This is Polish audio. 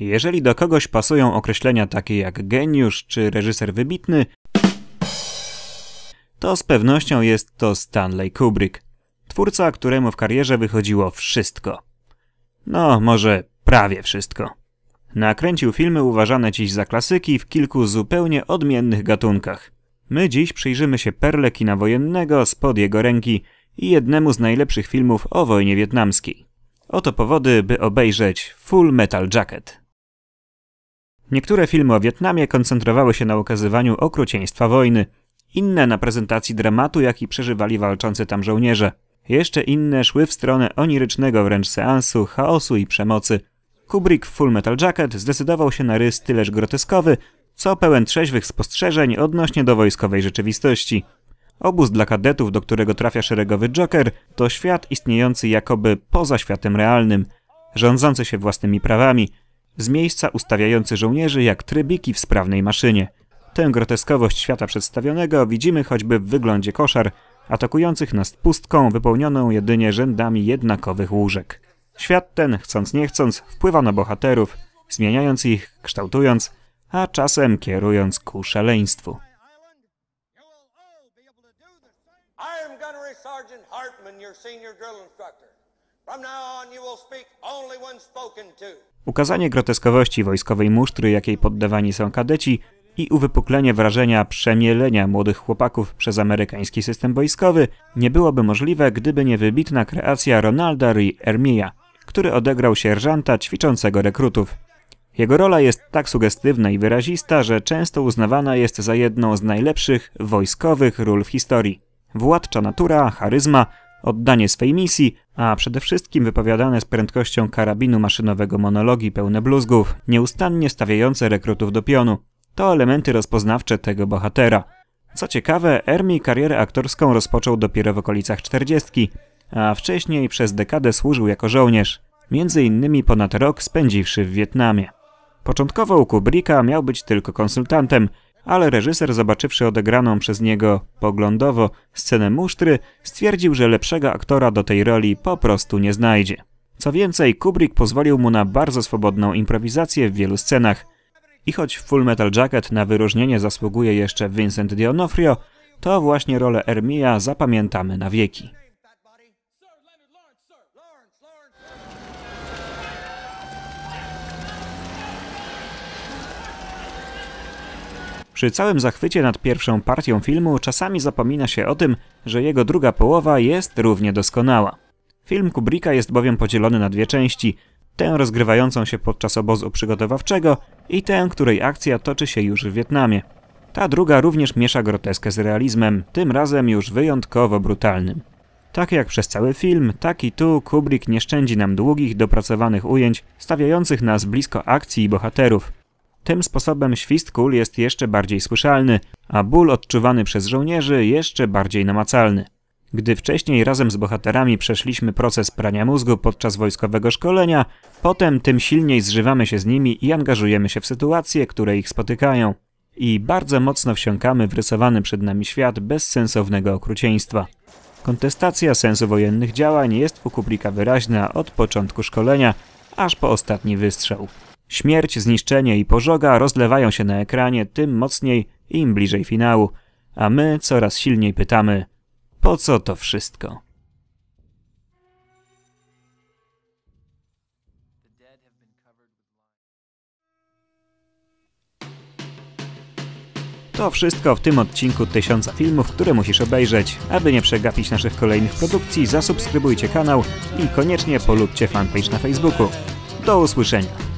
Jeżeli do kogoś pasują określenia takie jak geniusz czy reżyser wybitny, to z pewnością jest to Stanley Kubrick. Twórca, któremu w karierze wychodziło wszystko. No, może prawie wszystko. Nakręcił filmy uważane dziś za klasyki w kilku zupełnie odmiennych gatunkach. My dziś przyjrzymy się perle kina wojennego spod jego ręki i jednemu z najlepszych filmów o wojnie wietnamskiej. Oto powody, by obejrzeć Full Metal Jacket. Niektóre filmy o Wietnamie koncentrowały się na ukazywaniu okrucieństwa wojny, inne na prezentacji dramatu, jaki przeżywali walczący tam żołnierze. Jeszcze inne szły w stronę onirycznego wręcz seansu, chaosu i przemocy. Kubrick w Full Metal Jacket zdecydował się na rys tyleż groteskowy, co pełen trzeźwych spostrzeżeń odnośnie do wojskowej rzeczywistości. Obóz dla kadetów, do którego trafia szeregowy Joker, to świat istniejący jakoby poza światem realnym, rządzący się własnymi prawami – z miejsca ustawiający żołnierzy jak trybiki w sprawnej maszynie. Tę groteskowość świata przedstawionego widzimy choćby w wyglądzie koszar, atakujących nas pustką wypełnioną jedynie rzędami jednakowych łóżek. Świat ten, chcąc nie chcąc, wpływa na bohaterów, zmieniając ich, kształtując, a czasem kierując ku szaleństwu. From now on, you will speak only when spoken to. Ukazanie groteskowości wojskowej musztry, jakiej poddawani są kadeci, i uwypuklenie wrażenia przemielenia młodych chłopaków przez amerykański system wojskowy nie byłoby możliwe, gdyby nie wybitna kreacja Ronalda Ri Ermija, który odegrał sierżanta ćwiczącego rekrutów. Jego rola jest tak sugestywna i wyrazista, że często uznawana jest za jedną z najlepszych wojskowych ról w historii. Władcza natura, charyzma, oddanie swej misji, a przede wszystkim wypowiadane z prędkością karabinu maszynowego monologi pełne bluzgów, nieustannie stawiające rekrutów do pionu. To elementy rozpoznawcze tego bohatera. Co ciekawe, Ermi karierę aktorską rozpoczął dopiero w okolicach 40, a wcześniej przez dekadę służył jako żołnierz, między innymi ponad rok spędziwszy w Wietnamie. Początkowo u Kubricka miał być tylko konsultantem, ale reżyser, zobaczywszy odegraną przez niego poglądowo scenę musztry, stwierdził, że lepszego aktora do tej roli po prostu nie znajdzie. Co więcej, Kubrick pozwolił mu na bardzo swobodną improwizację w wielu scenach. I choć w Full Metal Jacket na wyróżnienie zasługuje jeszcze Vincent D'Onofrio, to właśnie rolę Ermia zapamiętamy na wieki. Przy całym zachwycie nad pierwszą partią filmu czasami zapomina się o tym, że jego druga połowa jest równie doskonała. Film Kubricka jest bowiem podzielony na dwie części, tę rozgrywającą się podczas obozu przygotowawczego i tę, której akcja toczy się już w Wietnamie. Ta druga również miesza groteskę z realizmem, tym razem już wyjątkowo brutalnym. Tak jak przez cały film, tak i tu Kubrick nie szczędzi nam długich, dopracowanych ujęć, stawiających nas blisko akcji i bohaterów. Tym sposobem świst kul jest jeszcze bardziej słyszalny, a ból odczuwany przez żołnierzy jeszcze bardziej namacalny. Gdy wcześniej razem z bohaterami przeszliśmy proces prania mózgu podczas wojskowego szkolenia, potem tym silniej zżywamy się z nimi i angażujemy się w sytuacje, które ich spotykają. I bardzo mocno wsiąkamy w rysowany przed nami świat bezsensownego okrucieństwa. Kontestacja sensu wojennych działań jest u Kublika wyraźna od początku szkolenia, aż po ostatni wystrzał. Śmierć, zniszczenie i pożoga rozlewają się na ekranie tym mocniej, im bliżej finału, a my coraz silniej pytamy: po co to wszystko? To wszystko w tym odcinku tysiąca filmów, które musisz obejrzeć. Aby nie przegapić naszych kolejnych produkcji, zasubskrybujcie kanał i koniecznie polubcie fanpage na Facebooku. Do usłyszenia!